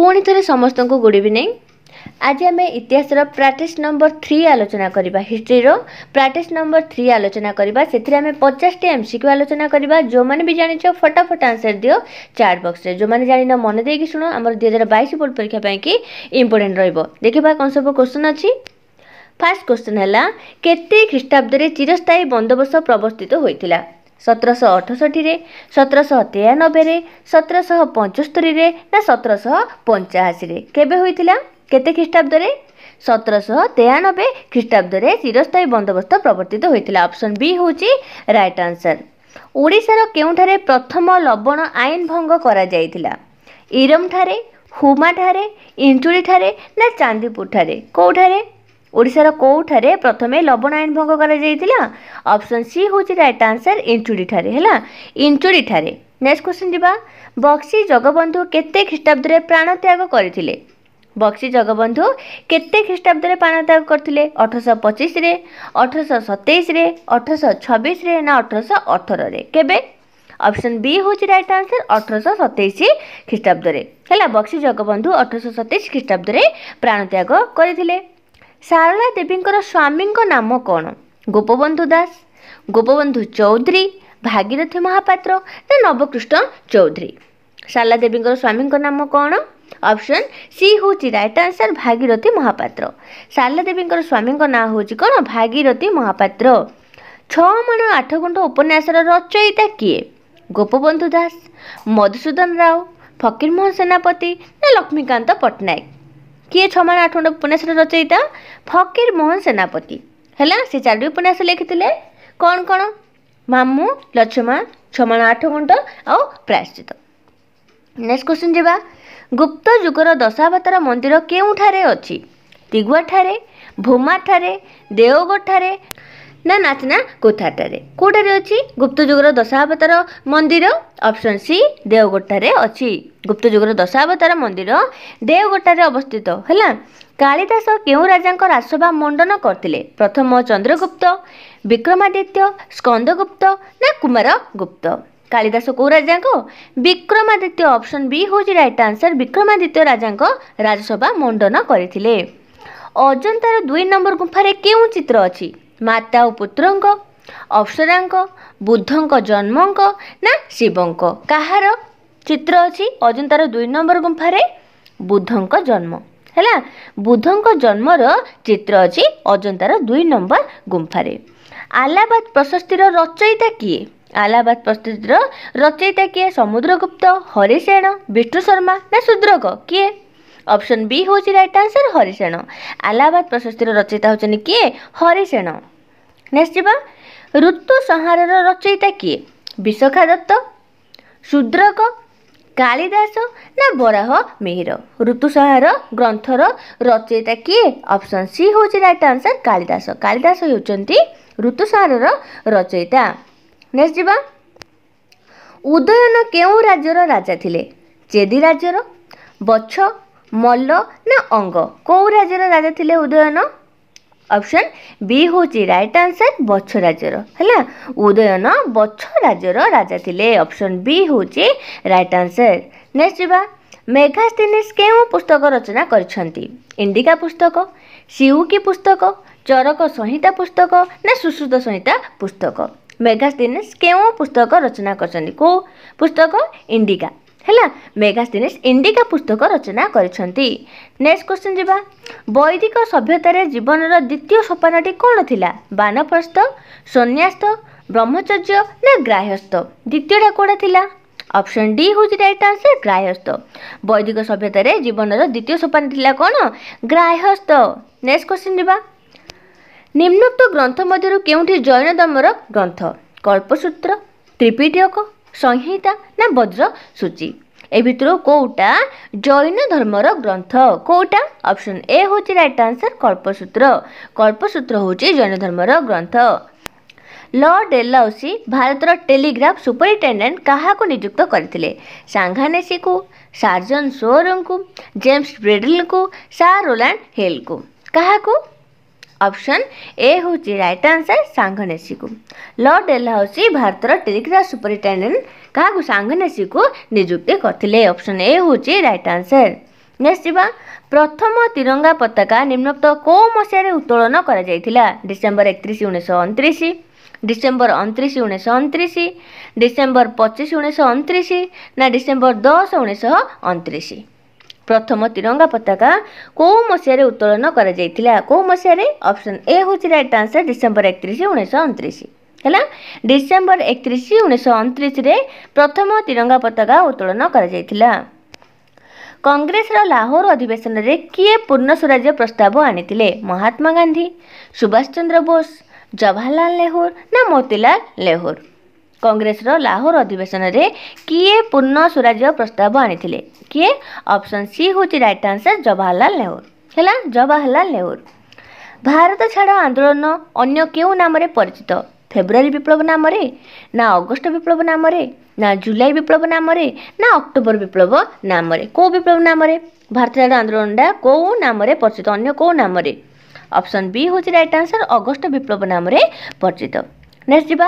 ପୁଣି ଥରେ ସମସ୍ତଙ୍କୁ ଗୁଡ୍ ଇଭିନିଂ ଆଜି ଆମେ ଇତିହାସର ପ୍ରାକ୍ଟିସ୍ ନମ୍ବର ଥ୍ରୀ ଆଲୋଚନା କରିବା ହିଷ୍ଟ୍ରିର ପ୍ରାକ୍ଟିସ୍ ନମ୍ବର ଥ୍ରୀ ଆଲୋଚନା କରିବା ସେଥିରେ ଆମେ ପଚାଶଟି ଏମ୍ ସି କ୍ୟୁ ଆଲୋଚନା କରିବା ଯେଉଁମାନେ ବି ଜାଣିଛ ଫଟାଫଟ ଆନ୍ସର ଦିଅ ଚାଟ୍ ବକ୍ସରେ ଯେଉଁମାନେ ଜାଣିନ ମନେ ଦେଇକି ଶୁଣ ଆମର ଦୁଇ ହଜାର ବାଇଶ ବୋର୍ଡ଼ ପରୀକ୍ଷା ପାଇଁକି ଇମ୍ପୋର୍ଟାଣ୍ଟ ରହିବ ଦେଖିବା କ'ଣ ସବୁ କ୍ୱେଶ୍ଚନ୍ ଅଛି ଫାର୍ଷ୍ଟ କ୍ୱେଶ୍ଚନ୍ ହେଲା କେତେ ଖ୍ରୀଷ୍ଟାବ୍ଦରେ ଚିରସ୍ଥାୟୀ ବନ୍ଦୋବସ୍ତ ପ୍ରବର୍ତ୍ତିତ ହୋଇଥିଲା ସତରଶହ ଅଠଷଠିରେ ସତରଶହ ତେୟାନବେରେ ସତରଶହ ପଞ୍ଚସ୍ତରୀରେ ନା ସତରଶହ ପଞ୍ଚାଅଶୀରେ କେବେ ହୋଇଥିଲା କେତେ ଖ୍ରୀଷ୍ଟାବ୍ଦରେ ସତରଶହ ତେୟାନବେ ଖ୍ରୀଷ୍ଟାବ୍ଦରେ ଚିରସ୍ଥାୟୀ ବନ୍ଦୋବସ୍ତ ପ୍ରବର୍ତ୍ତିତ ହୋଇଥିଲା ଅପସନ୍ ବି ହେଉଛି ରାଇଟ୍ ଆନ୍ସର ଓଡ଼ିଶାର କେଉଁଠାରେ ପ୍ରଥମ ଲବଣ ଆଇନ ଭଙ୍ଗ କରାଯାଇଥିଲା ଇରମ୍ଠାରେ ହୁମାଠାରେ ଇଞ୍ଚୁଳିଠାରେ ନା ଚାନ୍ଦିପୁରଠାରେ କେଉଁଠାରେ ଓଡ଼ିଶାର କେଉଁଠାରେ ପ୍ରଥମେ ଲବଣ ଆଇନ ଭଙ୍ଗ କରାଯାଇଥିଲା ଅପସନ୍ ସି ହେଉଛି ରାଇଟ୍ ଆନ୍ସର ଇଞ୍ଚୁଡ଼ିଠାରେ ହେଲା ଇଞ୍ଚୁଡ଼ିଠାରେ ନେକ୍ସଟ କ୍ୱେଶ୍ଚନ୍ ଯିବା ବକ୍ସି ଜଗବନ୍ଧୁ କେତେ ଖ୍ରୀଷ୍ଟାବ୍ଦରେ ପ୍ରାଣତ୍ୟାଗ କରିଥିଲେ ବକ୍ସି ଜଗବନ୍ଧୁ କେତେ ଖ୍ରୀଷ୍ଟାବ୍ଦରେ ପ୍ରାଣତ୍ୟାଗ କରିଥିଲେ ଅଠରଶହ ପଚିଶରେ ଅଠରଶହ ସତେଇଶରେ ଅଠରଶହ ଛବିଶରେ ନା ଅଠରଶହ ଅଠରରେ କେବେ ଅପସନ୍ ବି ହେଉଛି ରାଇଟ୍ ଆନ୍ସର ଅଠରଶହ ସତେଇଶ ଖ୍ରୀଷ୍ଟାବ୍ଦରେ ହେଲା ବକ୍ସି ଜଗବନ୍ଧୁ ଅଠରଶହ ସତେଇଶ ଖ୍ରୀଷ୍ଟାବ୍ଦରେ ପ୍ରାଣତ୍ୟାଗ କରିଥିଲେ ସାରଳା ଦେବୀଙ୍କର ସ୍ୱାମୀଙ୍କ ନାମ କ'ଣ ଗୋପବନ୍ଧୁ ଦାସ ଗୋପବନ୍ଧୁ ଚୌଧୁରୀ ଭାଗୀରଥି ମହାପାତ୍ର ନା ନବକୃଷ୍ଣ ଚୌଧୁରୀ ସାରଳା ଦେବୀଙ୍କର ସ୍ୱାମୀଙ୍କ ନାମ କ'ଣ ଅପସନ୍ ସି ହେଉଛି ରାଇଟ୍ ଆନ୍ସର ଭାଗୀରଥୀ ମହାପାତ୍ର ସାରଳା ଦେବୀଙ୍କର ସ୍ୱାମୀଙ୍କ ନାଁ ହେଉଛି କ'ଣ ଭାଗୀରଥୀ ମହାପାତ୍ର ଛଅ ମଣ ଆଠ ଗୁଣ୍ଠ ଉପନ୍ୟାସର ରଚୟିତା କିଏ ଗୋପବନ୍ଧୁ ଦାସ ମଧୁସୂଦନ ରାଓ ଫକୀରମୋହନ ସେନାପତି ନା ଲକ୍ଷ୍ମୀକାନ୍ତ ପଟ୍ଟନାୟକ କିଏ ଛଅ ମାଣ ଆଠ ଗୁଣ୍ଠ ଉପନ୍ୟାସ ରଚୟିତା ଫକୀର ମୋହନ ସେନାପତି ହେଲା ସେ ଚାରି ଉପନ୍ୟାସ ଲେଖିଥିଲେ କ'ଣ କ'ଣ ମାମୁଁ ଲଛମା ଛଅ ମାଣ ଆଠ ଗୁଣ୍ଠ ଆଉ ପ୍ରାୟଶ୍ଚିତ ନେକ୍ସଟ କ୍ୱେଶ୍ଚିନ୍ ଯିବା ଗୁପ୍ତ ଯୁଗର ଦଶାବତାର ମନ୍ଦିର କେଉଁଠାରେ ଅଛି ତିଗୁଆଠାରେ ଭୂମାଠାରେ ଦେଓଗଡ଼ଠାରେ ନା ନାଚନା କୋଥାଟାରେ କେଉଁଠାରେ ଅଛି ଗୁପ୍ତଯୁଗର ଦଶାବତାର ମନ୍ଦିର ଅପସନ୍ ସି ଦେଓଗୋଟାରେ ଅଛି ଗୁପ୍ତଯୁଗର ଦଶାବତାର ମନ୍ଦିର ଦେଓଗୋଟାରେ ଅବସ୍ଥିତ ହେଲା କାଳିଦାସ କେଉଁ ରାଜାଙ୍କ ରାଜସଭା ମଣ୍ଡନ କରିଥିଲେ ପ୍ରଥମ ଚନ୍ଦ୍ରଗୁପ୍ତ ବିକ୍ରମାଦିତ୍ୟ ସ୍କନ୍ଦଗୁପ୍ତ ନା କୁମାର ଗୁପ୍ତ କାଳିଦାସ କେଉଁ ରାଜାଙ୍କ ବିକ୍ରମାଦିତ୍ୟ ଅପସନ୍ ବି ହେଉଛି ରାଇଟ୍ ଆନ୍ସର୍ ବିକ୍ରମାଦିତ୍ୟ ରାଜାଙ୍କ ରାଜସଭା ମଣ୍ଡନ କରିଥିଲେ ଅଜନ୍ତାର ଦୁଇ ନମ୍ବର ଗୁମ୍ଫାରେ କେଉଁ ଚିତ୍ର ଅଛି ମାତା ଓ ପୁତ୍ରଙ୍କ ଅପ୍ସରାଙ୍କ ବୁଦ୍ଧଙ୍କ ଜନ୍ମଙ୍କ ନା ଶିବଙ୍କ କାହାର ଚିତ୍ର ଅଛି ଅଜନ୍ତାର ଦୁଇ ନମ୍ବର ଗୁମ୍ଫାରେ ବୁଦ୍ଧଙ୍କ ଜନ୍ମ ହେଲା ବୁଦ୍ଧଙ୍କ ଜନ୍ମର ଚିତ୍ର ଅଛି ଅଜନ୍ତାର ଦୁଇ ନମ୍ବର ଗୁମ୍ଫାରେ ଆହ୍ଲାବାଦ ପ୍ରଶସ୍ତିର ରଚୟିତା କିଏ ଆହ୍ଲାବାଦ ପ୍ରଶସ୍ତିର ରଚୟିତା କିଏ ସମୁଦ୍ରଗୁପ୍ତ ହରିସେଣ ବିଷ୍ଣୁ ଶର୍ମା ନା ସୁଦ୍ରକ କିଏ ଅପସନ୍ ବି ହେଉଛି ରାଇଟ୍ ଆନ୍ସର୍ ହରିସେଣ ଆହ୍ଲାବାଦ ପ୍ରଶସ୍ତିର ରଚୟିତା ହେଉଛନ୍ତି କିଏ ହରିସେଣ ନେକ୍ସଟ୍ ଯିବା ଋତୁ ସଂହାରର ରଚୟିତା କିଏ ବିଶଖା ଦତ୍ତ ଶୁଦ୍ରକ କାଳିଦାସ ନା ବରାହ ମିହିର ଋତୁ ସଂହାର ଗ୍ରନ୍ଥର ରଚୟିତା କିଏ ଅପସନ୍ ସି ହେଉଛି ରାଇଟ୍ ଆନ୍ସର୍ କାଳିଦାସ କାଳିଦାସ ହେଉଛନ୍ତି ଋତୁ ସଂହାରର ରଚୟିତା ନେକ୍ସଟ୍ ଯିବା ଉଦୟନ କେଉଁ ରାଜ୍ୟର ରାଜା ଥିଲେ ଚେଦି ରାଜ୍ୟର ବଛ ମଲ୍ଲ ନା ଅଙ୍ଗ କେଉଁ ରାଜ୍ୟର ରାଜା ଥିଲେ ଉଦୟନ ଅପସନ୍ ବି ହେଉଛି ରାଇଟ୍ ଆନ୍ସର୍ ବଛ ରାଜ୍ୟର ହେଲା ଉଦୟନ ବଛ ରାଜ୍ୟର ରାଜା ଥିଲେ ଅପସନ୍ ବି ହେଉଛି ରାଇଟ୍ ଆନ୍ସର୍ ନେକ୍ସଟ ଯିବା ମେଘାସ୍ତିନିସ୍ କେଉଁ ପୁସ୍ତକ ରଚନା କରିଛନ୍ତି ଇଣ୍ଡିକା ପୁସ୍ତକ ସିଉକି ପୁସ୍ତକ ଚରକ ସଂହିତା ପୁସ୍ତକ ନା ସୁଶ୍ରୁତ ସଂହିତା ପୁସ୍ତକ ମେଘାସ୍ତିନିସ୍ କେଉଁ ପୁସ୍ତକ ରଚନା କରିଛନ୍ତି କେଉଁ ପୁସ୍ତକ ଇଣ୍ଡିକା ହେଲା ମେଗାସ୍ତିନିସ୍ ଇଣ୍ଡିକା ପୁସ୍ତକ ରଚନା କରିଛନ୍ତି ନେକ୍ସଟ କ୍ୱେଶ୍ଚିନ୍ ଯିବା ବୈଦିକ ସଭ୍ୟତାରେ ଜୀବନର ଦ୍ୱିତୀୟ ସୋପାନଟି କ'ଣ ଥିଲା ବାନପ୍ରସ୍ତ ସନ୍ୟାସ୍ତ ବ୍ରହ୍ମଚର୍ଯ୍ୟ ନା ଗ୍ରାହ୍ୟସ୍ତ ଦ୍ୱିତୀୟଟା କ'ଣ ଥିଲା ଅପସନ୍ ଡି ହେଉଛି ରାଇଟ୍ ଆନ୍ସର୍ ଗ୍ରାହ୍ୟସ୍ତ ବୈଦିକ ସଭ୍ୟତାରେ ଜୀବନର ଦ୍ୱିତୀୟ ସୋପାନ ଥିଲା କ'ଣ ଗ୍ରାହ୍ୟସ୍ତ ନେକ୍ସଟ କ୍ୱେଶ୍ଚିନ୍ ଯିବା ନିମ୍ନୋକ୍ତ ଗ୍ରନ୍ଥ ମଧ୍ୟରୁ କେଉଁଠି ଜୈନ ଧର୍ମର ଗ୍ରନ୍ଥ କଳ୍ପସୂତ୍ର ତ୍ରିପିଟିୟକ ସଂହିତା ନା ବଜ୍ର ସୂଚି ଏ ଭିତରୁ କେଉଁଟା ଜୈନ ଧର୍ମର ଗ୍ରନ୍ଥ କେଉଁଟା ଅପସନ୍ ଏ ହେଉଛି ରାଇଟ୍ ଆନ୍ସର୍ କଳ୍ପସୂତ୍ର କଳ୍ପସୂତ୍ର ହେଉଛି ଜୈନ ଧର୍ମର ଗ୍ରନ୍ଥ ଲର୍ଡ଼ ଡେଲାଉସି ଭାରତର ଟେଲିଗ୍ରାଫ ସୁପରିଟେଣ୍ଡେଣ୍ଟ କାହାକୁ ନିଯୁକ୍ତ କରିଥିଲେ ସାଙ୍ଘାନେସିକୁ ସାର୍ଜନ୍ ସୋରଙ୍କୁ ଜେମ୍ସ ବ୍ରେଡ଼ଲ୍ଙ୍କୁ ସାର୍ ରୋଲାଣ୍ଡ ହେଲ୍କୁ କାହାକୁ अप्सन एउटा साङनेसी लर्ड एउसी भारतिक सुपरिटेडेन्ट कहाँको को नियुक्ति गरि अपसन ए नेक्स्ट आन्सर प्रथम तिरङा पताका निम्न कोसार उत्तोलन गरिसेम्बर एकतिस डिसेम्बर अनतिस उन् अनतिस डिसेम्बर पचिस ना डिसेम्बर दस उनीतिस ପ୍ରଥମ ତିରଙ୍ଗା ପତାକା କୋଉ ମସିହାରେ ଉତ୍ତୋଳନ କରାଯାଇଥିଲା କୋଉ ମସିହାରେ ଅପସନ୍ ଏ ହେଉଛି ରାଇଟ୍ ଆନ୍ସର୍ ଡିସେମ୍ବର ଏକତିରିଶ ଉଣେଇଶହ ଅଣତିରିଶ ହେଲା ଡିସେମ୍ବର ଏକତିରିଶ ଉଣେଇଶହ ଅଣତିରିଶରେ ପ୍ରଥମ ତିରଙ୍ଗା ପତାକା ଉତ୍ତୋଳନ କରାଯାଇଥିଲା କଂଗ୍ରେସର ଲାହୋର ଅଧିବେଶନରେ କିଏ ପୂର୍ଣ୍ଣ ସ୍ୱରାଜ୍ୟ ପ୍ରସ୍ତାବ ଆଣିଥିଲେ ମହାତ୍ମା ଗାନ୍ଧୀ ସୁଭାଷ ଚନ୍ଦ୍ର ବୋଷ ଜବାହରଲାଲ ନେହେରୁ ନା ମୋତିଲାଲ ନେହେରୁ कङ्ग्रेस र लाहोर अधिवेशन किए पूर्ण स्वराज्य प्रस्ताव आनिए अप्सन सी हौ राइट आन्सर जवाहरलाल नेहरू ने जवाहरलाल नेहरू भारत छाड आन्दोलन अन्य केही नाम परिचित फेब्रुअरी विप्लव नाम ना अगस्ट विप्लव नाम ना जुलाई विप्लव नाम ना अक्टोबर विप्लव नाम को विप्लव नाम भारत छाड आन्दोलन को नाम परिचित अन्य के अप्सन बी हौ राइट आन्सर अगस्ट विप्लव नाम परिचित ନେକ୍ସଟ ଯିବା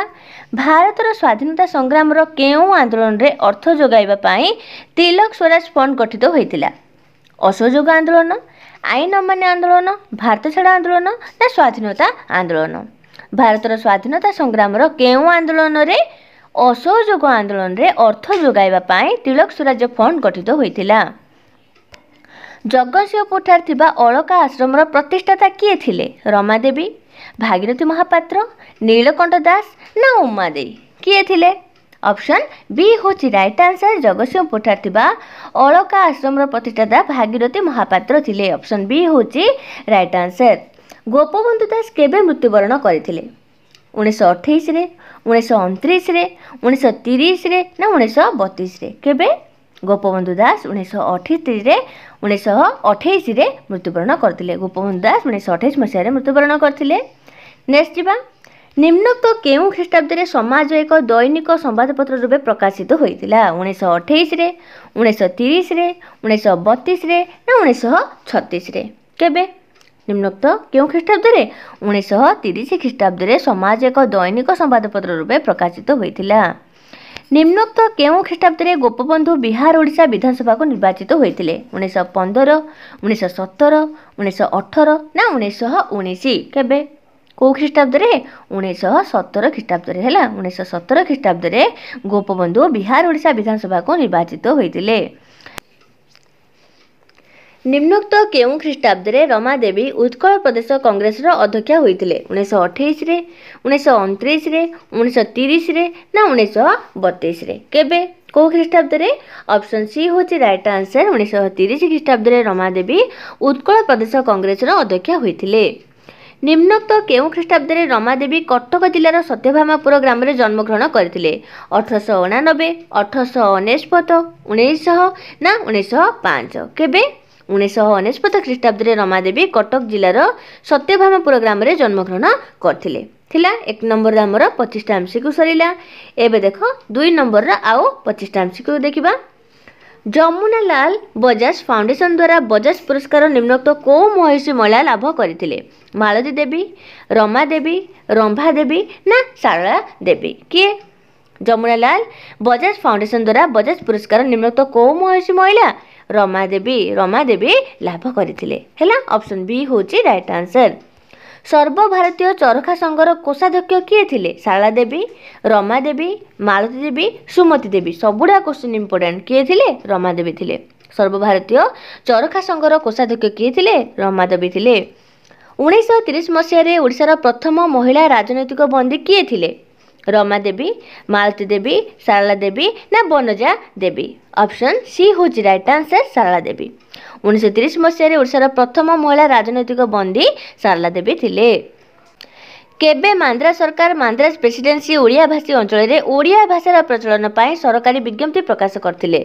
ଭାରତର ସ୍ୱାଧୀନତା ସଂଗ୍ରାମର କେଉଁ ଆନ୍ଦୋଳନରେ ଅର୍ଥ ଯୋଗାଇବା ପାଇଁ ତିଲକ ସ୍ୱରାଜ ଫଣ୍ଡ ଗଠିତ ହୋଇଥିଲା ଅସହଯୋଗ ଆନ୍ଦୋଳନ ଆଇନ ଅମାନ୍ୟ ଆନ୍ଦୋଳନ ଭାରତ ଛାଡ଼ ଆନ୍ଦୋଳନ ନା ସ୍ୱାଧୀନତା ଆନ୍ଦୋଳନ ଭାରତର ସ୍ୱାଧୀନତା ସଂଗ୍ରାମର କେଉଁ ଆନ୍ଦୋଳନରେ ଅସହଯୋଗ ଆନ୍ଦୋଳନରେ ଅର୍ଥ ଯୋଗାଇବା ପାଇଁ ତିଳକ ସ୍ୱରାଜ ଫଣ୍ଡ ଗଠିତ ହୋଇଥିଲା ଜଗତସିଂହପୁରଠାରେ ଥିବା ଅଳକା ଆଶ୍ରମର ପ୍ରତିଷ୍ଠାତା କିଏ ଥିଲେ ରମାଦେବୀ ଭାଗିରଥୀ ମହାପାତ୍ର ନୀଳକଣ୍ଠ ଦାସ ନା ଉମା ଦେଇ କିଏ ଥିଲେ ଅପସନ୍ ବି ହେଉଛି ରାଇଟ୍ ଆନ୍ସର୍ ଜଗତସିଂହପୁରଠାରେ ଥିବା ଅଳକା ଆଶ୍ରମର ପ୍ରତିଷ୍ଠାତା ଭାଗିରଥୀ ମହାପାତ୍ର ଥିଲେ ଅପସନ୍ ବି ହେଉଛି ରାଇଟ୍ ଆନ୍ସର ଗୋପବନ୍ଧୁ ଦାସ କେବେ ମୃତ୍ୟୁବରଣ କରିଥିଲେ ଉଣେଇଶହ ଅଠେଇଶରେ ଉଣେଇଶହ ଅଣତିରିଶରେ ଉଣେଇଶହ ତିରିଶରେ ନା ଉଣେଇଶହ ବତିଶରେ କେବେ ଗୋପବନ୍ଧୁ ଦାସ ଉଣେଇଶହ ଅଠେଇଶରେ ଉଣେଇଶହ ଅଠେଇଶରେ ମୃତ୍ୟୁବରଣ କରିଥିଲେ ଗୋପବନ୍ଧୁ ଦାସ ଉଣେଇଶହ ଅଠେଇଶ ମସିହାରେ ମୃତ୍ୟୁବରଣ କରିଥିଲେ ନେକ୍ସଟ ଯିବା ନିମ୍ନୋକ୍ତ କେଉଁ ଖ୍ରୀଷ୍ଟାବ୍ଦରେ ସମାଜ ଏକ ଦୈନିକ ସମ୍ବାଦପତ୍ର ରୂପେ ପ୍ରକାଶିତ ହୋଇଥିଲା ଉଣେଇଶହ ଅଠେଇଶରେ ଉଣେଇଶହ ତିରିଶରେ ଉଣେଇଶହ ବତିଶରେ ନା ଉଣେଇଶହ ଛତିଶରେ କେବେ ନିମ୍ନୋକ୍ତ କେଉଁ ଖ୍ରୀଷ୍ଟାବ୍ଦରେ ଉଣେଇଶହ ତିରିଶ ଖ୍ରୀଷ୍ଟାବ୍ଦରେ ସମାଜ ଏକ ଦୈନିକ ସମ୍ବାଦପତ୍ର ରୂପେ ପ୍ରକାଶିତ ହୋଇଥିଲା ନିମ୍ନୋକ୍ତ କେଉଁ ଖ୍ରୀଷ୍ଟାବ୍ଦରେ ଗୋପବନ୍ଧୁ ବିହାର ଓଡ଼ିଶା ବିଧାନସଭାକୁ ନିର୍ବାଚିତ ହୋଇଥିଲେ ଉଣେଇଶହ ପନ୍ଦର ଉଣେଇଶହ ସତର ଉଣେଇଶହ ଅଠର ନା ଉଣେଇଶହ ଉଣେଇଶ କେବେ କେଉଁ ଖ୍ରୀଷ୍ଟାବ୍ଦରେ ଉଣେଇଶହ ସତର ଖ୍ରୀଷ୍ଟାବ୍ଦରେ ହେଲା ଉଣେଇଶହ ସତର ଖ୍ରୀଷ୍ଟାବ୍ଦରେ ଗୋପବନ୍ଧୁ ବିହାର ଓଡ଼ିଶା ବିଧାନସଭାକୁ ନିର୍ବାଚିତ ହୋଇଥିଲେ ନିମ୍ନୋକ୍ତ କେଉଁ ଖ୍ରୀଷ୍ଟାବ୍ଦରେ ରମା ଦେବୀ ଉତ୍କଳ ପ୍ରଦେଶ କଂଗ୍ରେସର ଅଧ୍ୟକ୍ଷା ହୋଇଥିଲେ ଉଣେଇଶହ ଅଠେଇଶରେ ଉଣେଇଶହ ଅଣତିରିଶରେ ଉଣେଇଶହ ତିରିଶରେ ନା ଉଣେଇଶହ ବତିଶରେ କେବେ କେଉଁ ଖ୍ରୀଷ୍ଟାବ୍ଦରେ ଅପସନ୍ ସି ହେଉଛି ରାଇଟ୍ ଆନ୍ସର ଉଣେଇଶହ ତିରିଶ ଖ୍ରୀଷ୍ଟାବ୍ଦରେ ରମା ଦେବୀ ଉତ୍କଳ ପ୍ରଦେଶ କଂଗ୍ରେସର ଅଧ୍ୟକ୍ଷା ହୋଇଥିଲେ ନିମ୍ନୋକ୍ତ କେଉଁ ଖ୍ରୀଷ୍ଟାବ୍ଦରେ ରମା ଦେବୀ କଟକ ଜିଲ୍ଲାର ସତ୍ୟଭାମାପୁର ଗ୍ରାମରେ ଜନ୍ମଗ୍ରହଣ କରିଥିଲେ ଅଠରଶହ ଅଣାନବେ ଅଠରଶହ ଅନେଶ୍ୱତ ଉଣେଇଶହ ନା ଉଣେଇଶହ ପାଞ୍ଚ କେବେ ଉଣେଇଶହ ଅନେଶ୍ୱତ ଖ୍ରୀଷ୍ଟାବ୍ଦରେ ରମାଦେବୀ କଟକ ଜିଲ୍ଲାର ସତ୍ୟଭାମାପୁର ଗ୍ରାମରେ ଜନ୍ମଗ୍ରହଣ କରିଥିଲେ ଥିଲା ଏକ ନମ୍ବର ଆମର ପଚିଶଟା ଅଂଶକୁ ସରିଲା ଏବେ ଦେଖ ଦୁଇ ନମ୍ବରର ଆଉ ପଚିଶଟା ଅଂଶକୁ ଦେଖିବା ଯମୁନାଲାଲ ବଜାଜ ଫାଉଣ୍ଡେସନ୍ ଦ୍ୱାରା ବଜାଜ ପୁରସ୍କାର ନିମ୍ନକ୍ତ କେଉଁ ମହିଷୀ ମହିଳା ଲାଭ କରିଥିଲେ ମାଳତୀ ଦେବୀ ରମା ଦେବୀ ରମ୍ଭା ଦେବୀ ନା ଶାରଳା ଦେବୀ କିଏ ଯମୁନାଲାଲ ବଜାଜ ଫାଉଣ୍ଡେସନ୍ ଦ୍ୱାରା ବଜାଜ ପୁରସ୍କାର ନିମ୍ନକ୍ତ କେଉଁ ମହିଷୀ ମହିଳା ରମା ଦେବୀ ରମା ଦେବୀ ଲାଭ କରିଥିଲେ ହେଲା ଅପସନ୍ ବି ହେଉଛି ରାଇଟ୍ ଆନ୍ସର୍ ସର୍ବଭାରତୀୟ ଚରଖା ସଂଘର କୋଷାଧ୍ୟକ୍ଷ କିଏ ଥିଲେ ଶାରଳା ଦେବୀ ରମାଦେବୀ ମାଳତୀ ଦେବୀ ସୁମତୀ ଦେବୀ ସବୁଗୁଡ଼ା କ୍ୱେଶ୍ଚିନ୍ ଇମ୍ପୋର୍ଟାଣ୍ଟ କିଏ ଥିଲେ ରମାଦେବୀ ଥିଲେ ସର୍ବଭାରତୀୟ ଚରଖା ସଂଘର କୋଷାଧ୍ୟକ୍ଷ କିଏ ଥିଲେ ରମା ଦେବୀ ଥିଲେ ଉଣେଇଶହ ତିରିଶ ମସିହାରେ ଓଡ଼ିଶାର ପ୍ରଥମ ମହିଳା ରାଜନୈତିକ ବନ୍ଦୀ କିଏ ଥିଲେ ରମା ଦେବୀ ମାଳତୀ ଦେବୀ ସାରଳା ଦେବୀ ନା ବନଜା ଦେବୀ ଅପସନ୍ ସି ହେଉଛି ରାଇଟ୍ ଆନ୍ସର୍ ସାରଳା ଦେବୀ ଉଣେଇଶହ ତିରିଶ ମସିହାରେ ଓଡ଼ିଶାର ପ୍ରଥମ ମହିଳା ରାଜନୈତିକ ବନ୍ଦୀ ସାରଳା ଦେବୀ ଥିଲେ କେବେ ମାନ୍ଦ୍ରା ସରକାର ମାନ୍ଦ୍ରାସ ପ୍ରେସିଡେନ୍ସି ଓଡ଼ିଆଭାଷୀ ଅଞ୍ଚଳରେ ଓଡ଼ିଆ ଭାଷାର ପ୍ରଚଳନ ପାଇଁ ସରକାରୀ ବିଜ୍ଞପ୍ତି ପ୍ରକାଶ କରିଥିଲେ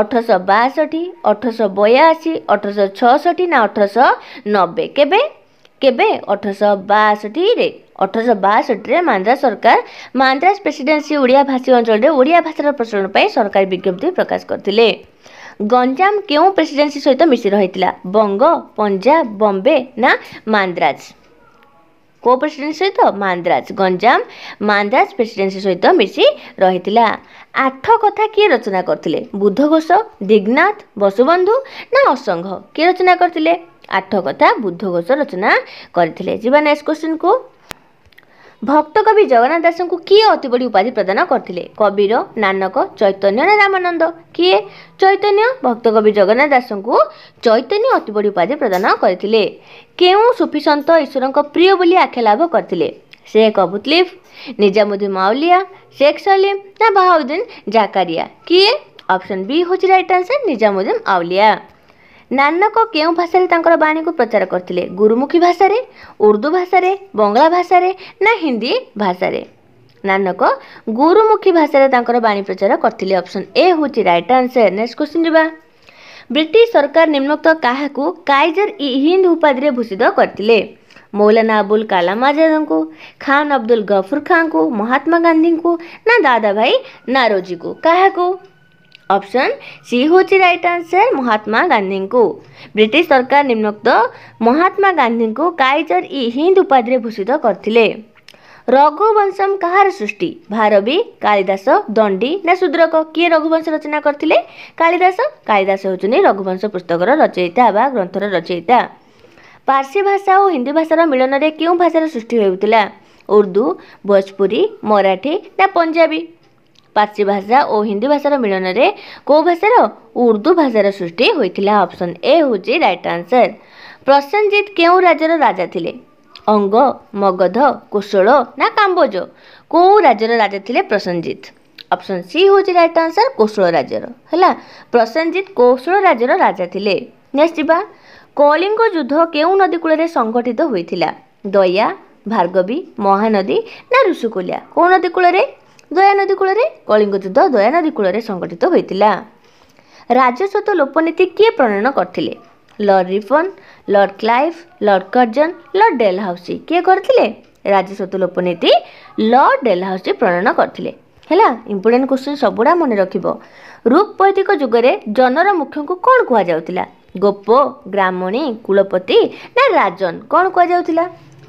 ଅଠରଶହ ବାଷଠି ଅଠରଶହ ବୟାଅଶୀ ଅଠରଶହ ଛଅଷଠି ନା ଅଠରଶହ ନବେ କେବେ କେବେ ଅଠରଶହ ବାଷଠିରେ ଅଠରଶହ ବାଷଠିରେ ମାନ୍ଦ୍ରାସ ସରକାର ମାନ୍ଦ୍ରାସ ପ୍ରେସିଡେନ୍ସି ଓଡ଼ିଆ ଭାଷୀ ଅଞ୍ଚଳରେ ଓଡ଼ିଆ ଭାଷାର ପ୍ରଚଳନ ପାଇଁ ସରକାରୀ ବିଜ୍ଞପ୍ତି ପ୍ରକାଶ କରିଥିଲେ ଗଞ୍ଜାମ କେଉଁ ପ୍ରେସିଡେନ୍ସି ସହିତ ମିଶି ରହିଥିଲା ବଙ୍ଗ ପଞ୍ଜାବ ବମ୍ବେ ନା ମାନ୍ଦ୍ରାଜ କେଉଁ ପ୍ରେସିଡେନ୍ସି ସହିତ ମାନ୍ଦ୍ରାଜ ଗଞ୍ଜାମ ମାନ୍ଦ୍ରାଜ ପ୍ରେସିଡେନ୍ସି ସହିତ ମିଶି ରହିଥିଲା ଆଠ କଥା କିଏ ରଚନା କରିଥିଲେ ବୁଦ୍ଧଘୋଷ ଘୋଷ ଦିଗ୍ନାଥ ବସୁବନ୍ଧୁ ନା ଅସଂଘ କିଏ ରଚନା କରିଥିଲେ ଆଠ କଥା ବୁଦ୍ଧ ଘୋଷ ରଚନା କରିଥିଲେ ଯିବା ନେକ୍ସଟ କ୍ୱେଶ୍ଚିନ୍କୁ ଭକ୍ତ କବି ଜଗନ୍ନାଥ ଦାସଙ୍କୁ କିଏ ଅତି ବଡ଼ି ଉପାଧି ପ୍ରଦାନ କରିଥିଲେ କବିର ନାନକ ଚୈତନ୍ୟ ନା ରାମାନନ୍ଦ କିଏ ଚୈତନ୍ୟ ଭକ୍ତ କବି ଜଗନ୍ନାଥ ଦାସଙ୍କୁ ଚୈତନ୍ୟ ଅତି ବଡ଼ି ଉପାଧି ପ୍ରଦାନ କରିଥିଲେ କେଉଁ ସୁଫି ସନ୍ଥ ଈଶ୍ୱରଙ୍କ ପ୍ରିୟ ବୋଲି ଆଖ୍ୟା ଲାଭ କରିଥିଲେ ଶେଖ ଅବୁତଲିଫ ନିଜାମୁଦ୍ଦିନ ମାଉଲିଆ ଶେଖ ସଲିମ ନା ବାହାଉଦ୍ଦିନ ଜାକାରିଆ କିଏ ଅପସନ୍ ବି ହେଉଛି ରାଇଟ୍ ଆନ୍ସର ନିଜାମୁଦ୍ଦିନ ମାଉଲିଆ नानक के भाषा को प्रचार गुरुमुखी भाषा उर्दू भाषा भाषा ना हिंदी भाषा नानक गुरुमुखी भाषा प्रचार ए क्वेश्चन एउटा ब्रिटिस सरकार निम्न काइजर इ हिन्दा भूषित गरि मौलाना अबुल कलाम आजाद को खान अब्दुल गफुर को महात्मा गांधी को ना नादा भाइ नारोजी को অপশন সি হচি রাইট আনসার মহাত্মা গান্ধী কো ব্রিটিশ সরকার নিযুক্ত মহাত্মা গান্ধী কো গাইজৰ ই হিন্দ উপাধি ভূষিত করtile ৰঘু বংশম কاهر সৃষ্টি ভারবি কালিদাস দণ্ডী না শূদ্রক কি ৰঘু বংশ রচনা করtile কালিদাস কালিদাস হচনি ৰঘু বংশ পুস্তকৰ ৰচয়িতা বা গ্ৰন্থৰ ৰচয়িতা পৰসী ভাষা আৰু হিন্দী ভাষাৰ মিলনৰে কিউ ভাষাৰ সৃষ্টি হৈউতিলা উর্দু বজপوري মৰাঠি না পঞ্জাবি ପାର୍ସୀ ଭାଷା ଓ ହିନ୍ଦୀ ଭାଷାର ମିଳନରେ କେଉଁ ଭାଷାର ଉର୍ଦ୍ଦୁ ଭାଷାର ସୃଷ୍ଟି ହୋଇଥିଲା ଅପସନ୍ ଏ ହେଉଛି ରାଇଟ୍ ଆନ୍ସର୍ ପ୍ରସନ୍ନଜିତ କେଉଁ ରାଜ୍ୟର ରାଜା ଥିଲେ ଅଙ୍ଗ ମଗଧ କୁଶଳ ନା କାମ୍ବୋଜ କେଉଁ ରାଜ୍ୟର ରାଜା ଥିଲେ ପ୍ରସନ୍ନଜିତ ଅପସନ୍ ସି ହେଉଛି ରାଇଟ୍ ଆନ୍ସର୍ କୌଶଳ ରାଜ୍ୟର ହେଲା ପ୍ରସନ୍ନଜିତ କୌଶଳ ରାଜ୍ୟର ରାଜା ଥିଲେ ନେକ୍ସଟ ଯିବା କଳିଙ୍ଗ ଯୁଦ୍ଧ କେଉଁ ନଦୀ କୂଳରେ ସଂଗଠିତ ହୋଇଥିଲା ଦୟା ଭାର୍ଗବୀ ମହାନଦୀ ନା ଋଷୁକୁଲିଆ କେଉଁ ନଦୀ କୂଳରେ ଦୟାନଦୀ କୂଳରେ କଳିଙ୍ଗ ଯୁଦ୍ଧ ଦୟାନଦୀ କୂଳରେ ସଂଗଠିତ ହୋଇଥିଲା ରାଜସ୍ୱତ ଲୋପନୀତି କିଏ ପ୍ରଣୟନ କରିଥିଲେ Lord Ripon Lord Clive Lord Curzon Lord Dalhousie କିଏ କରିଥିଲେ ରାଜସ୍ୱତ ଲୋପନୀତି ଲର୍ଡ଼ ଡେଲ୍ ହାଉସି ପ୍ରଣୟନ କରିଥିଲେ ହେଲା ଇମ୍ପୋର୍ଟାଣ୍ଟ କ୍ୱେଶ୍ଚିନ୍ ସବୁଗୁଡ଼ା ମନେ ରଖିବ ରୂପ ବୈଦିକ ଯୁଗରେ ଜନର ମୁଖ୍ୟଙ୍କୁ କ'ଣ କୁହାଯାଉଥିଲା ଗୋପ ଗ୍ରାମଣୀ କୁଳପତି ନା ରାଜନ କ'ଣ କୁହାଯାଉଥିଲା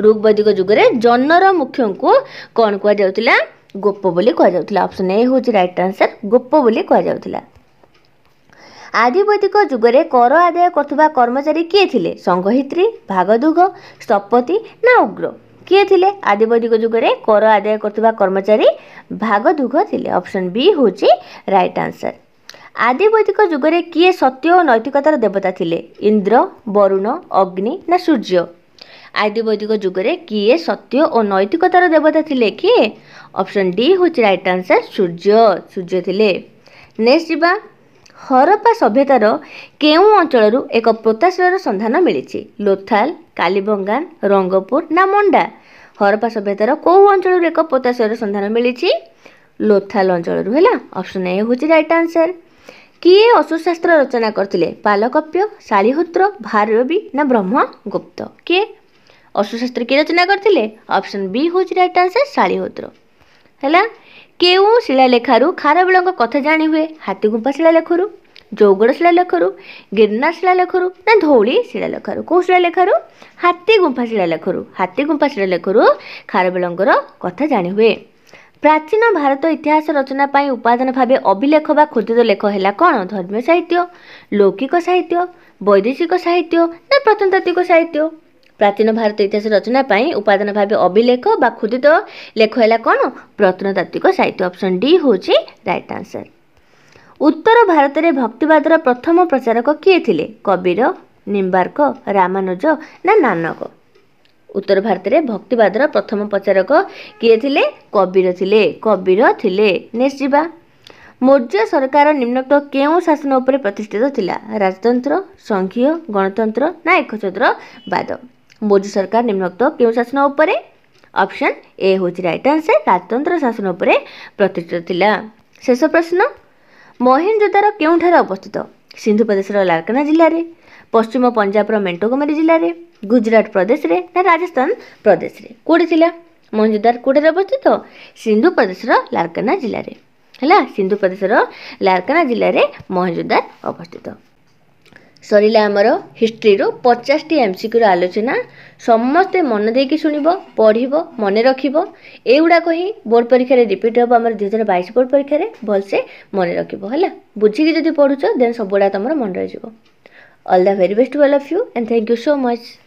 ରୂପ ବୈଦିକ ଯୁଗରେ ଜନର ମୁଖ୍ୟଙ୍କୁ କ'ଣ କୁହାଯାଉଥିଲା ଗୋପ ବୋଲି କୁହାଯାଉଥିଲା ଅପସନ୍ ଏ ହେଉଛି ରାଇଟ୍ ଆନ୍ସର୍ ଗୋପ ବୋଲି କୁହାଯାଉଥିଲା ଆଦିବୈଦିକ ଯୁଗରେ କର ଆଦାୟ କରୁଥିବା କର୍ମଚାରୀ କିଏ ଥିଲେ ସଂଘହିତ୍ରୀ ଭାଗଦୁଗ ସ୍ଥପତି ନା ଉଗ୍ର କିଏ ଥିଲେ ଆଦିବୈଦିକ ଯୁଗରେ କର ଆଦାୟ କରୁଥିବା କର୍ମଚାରୀ ଭାଗଦୁଗ ଥିଲେ ଅପସନ୍ ବି ହେଉଛି ରାଇଟ୍ ଆନ୍ସର୍ ଆଦିବୈଦିକ ଯୁଗରେ କିଏ ସତ୍ୟ ଓ ନୈତିକତାର ଦେବତା ଥିଲେ ଇନ୍ଦ୍ର ବରୁଣ ଅଗ୍ନି ନା ସୂର୍ଯ୍ୟ ଆଦି ବୈଦିକ ଯୁଗରେ କିଏ ସତ୍ୟ ଓ ନୈତିକତାର ଦେବତା ଥିଲେ କି ଅପସନ୍ ଡି ହେଉଛି ରାଇଟ୍ ଆନ୍ସର ସୂର୍ଯ୍ୟ ସୂର୍ଯ୍ୟ ଥିଲେ ନେକ୍ସଟ ଯିବା ହରପା ସଭ୍ୟତାର କେଉଁ ଅଞ୍ଚଳରୁ ଏକ ପ୍ରୋତାଶୟର ସନ୍ଧାନ ମିଳିଛି ଲୋଥାଲ କାଲିବଙ୍ଗାନ ରଙ୍ଗପୁର ନା ମଣ୍ଡା ହରପା ସଭ୍ୟତାର କେଉଁ ଅଞ୍ଚଳରୁ ଏକ ପ୍ରୋତାଶୟର ସନ୍ଧାନ ମିଳିଛି ଲୋଥାଲ ଅଞ୍ଚଳରୁ ହେଲା ଅପସନ୍ ଏ ହେଉଛି ରାଇଟ୍ ଆନ୍ସର କିଏ ଅଶୁଶାସ୍ତ୍ର ରଚନା କରିଥିଲେ ପାଲକପ୍ୟ ଶାଳିହୋତ୍ର ଭାରବୀ ନା ବ୍ରହ୍ମଗୁପ୍ତ କିଏ ଅସୁଶାସ୍ତ୍ର କିଏ ରଚନା କରିଥିଲେ ଅପସନ୍ ବି ହେଉଛି ରାଇଟ୍ ଆନ୍ସର୍ ଶାଳିହୋତ୍ର ହେଲା କେଉଁ ଶିଳାଲେଖାରୁ ଖାରବେଳଙ୍କ କଥା ଜାଣିହୁଏ ହାତୀଗୁମ୍ଫା ଶିଳାଲେଖରୁ ଜୌଗଡ଼ ଶିଳାଲେଖରୁ ଗିର୍ନାର ଶିଳାଲେଖରୁ ନା ଧଉଳି ଶିଳାଲେଖରୁ କେଉଁ ଶିଳାଲେଖାରୁ ହାତୀଗୁମ୍ଫା ଶିଳାଲେଖରୁ ହାତୀଗୁମ୍ଫା ଶିଳାଲେଖରୁ ଖାରବେଳଙ୍କର କଥା ଜାଣିହୁଏ ପ୍ରାଚୀନ ଭାରତ ଇତିହାସ ରଚନା ପାଇଁ ଉପାଦାନ ଭାବେ ଅଭିଲେଖ ବା ଖୋଦିତ ଲେଖ ହେଲା କ'ଣ ଧର୍ମୀୟ ସାହିତ୍ୟ ଲୌକିକ ସାହିତ୍ୟ ବୈଦେଶିକ ସାହିତ୍ୟ ନା ପ୍ରତନ୍ତାତ୍ତ୍ୱିକ ସାହିତ୍ୟ ପ୍ରାଚୀନ ଭାରତ ଇତିହାସ ରଚନା ପାଇଁ ଉପାଦାନ ଭାବେ ଅଭିଲେଖ ବା ଖୁଦିତ ଲେଖ ହେଲା କ'ଣ ପ୍ରତ୍ନତାତ୍ତ୍ୱିକ ସାହିତ୍ୟ ଅପସନ୍ ଡି ହେଉଛି ରାଇଟ୍ ଆନ୍ସର ଉତ୍ତର ଭାରତରେ ଭକ୍ତିବାଦର ପ୍ରଥମ ପ୍ରଚାରକ କିଏ ଥିଲେ କବିର ନିମ୍ବାର୍କ ରାମାନୁଜ ନା ନାନକ ଉତ୍ତର ଭାରତରେ ଭକ୍ତିବାଦର ପ୍ରଥମ ପ୍ରଚାରକ କିଏ ଥିଲେ କବିର ଥିଲେ କବିର ଥିଲେ ନେସ୍ ଯିବା ମୌର୍ଯ୍ୟ ସରକାର ନିମ୍ନକ୍ତ କେଉଁ ଶାସନ ଉପରେ ପ୍ରତିଷ୍ଠିତ ଥିଲା ରାଜତନ୍ତ୍ର ସଂଘୀୟ ଗଣତନ୍ତ୍ର ନା ଏକଚ୍ରବାଦ મોદી સરકાર નિમ્નોક્ત કેવું શાસન ଉପରେ ଅପସନ୍ ଏ ହେଉଛି ରାଇଟ୍ ଆନ୍ସର୍ ରାଜତନ୍ତ୍ର ଶାସନ ଉପରେ ପ୍ରତିଷ୍ଠିତ ଥିଲା ଶେଷ ପ୍ରଶ୍ନ ମହେଞ୍ଜୋଦାର କେଉଁଠାରେ ଅବସ୍ଥିତ ସିନ୍ଧୁ ପ୍ରଦେଶର ଲାଲକାନା ଜିଲ୍ଲାରେ ପଶ୍ଚିମ ପଞ୍ଜାବର ମେଣ୍ଟୋଗମାରୀ ଜିଲ୍ଲାରେ ଗୁଜରାଟ ପ୍ରଦେଶରେ ନା ରାଜସ୍ଥାନ ପ୍ରଦେଶରେ କେଉଁଠି ଥିଲା ମହେଞ୍ଜୋଦାର କେଉଁଠାରେ ଅବସ୍ଥିତ ସିନ୍ଧୁ ପ୍ରଦେଶର ଲାଲକାନା ଜିଲ୍ଲାରେ ହେଲା ସିନ୍ଧୁ ପ୍ରଦେଶର ଲାଲକାନା ଜିଲ୍ଲାରେ ମହେଞ୍ଜୋଦାର ଅବସ୍ଥିତ ସରିଲା ଆମର ହିଷ୍ଟ୍ରିରୁ ପଚାଶଟି ଏମ୍ସିକ୍ୟୁର ଆଲୋଚନା ସମସ୍ତେ ମନ ଦେଇକି ଶୁଣିବ ପଢ଼ିବ ମନେ ରଖିବ ଏଗୁଡ଼ାକ ହିଁ ବୋର୍ଡ଼ ପରୀକ୍ଷାରେ ରିପିଟ୍ ହେବ ଆମର ଦୁଇ ହଜାର ବାଇଶ ବୋର୍ଡ଼ ପରୀକ୍ଷାରେ ଭଲସେ ମନେ ରଖିବ ହେଲା ବୁଝିକି ଯଦି ପଢ଼ୁଛ ଦେନ୍ ସବୁଗୁଡ଼ା ତୁମର ମନେ ରହିଯିବ all the very best well of you and thank you so much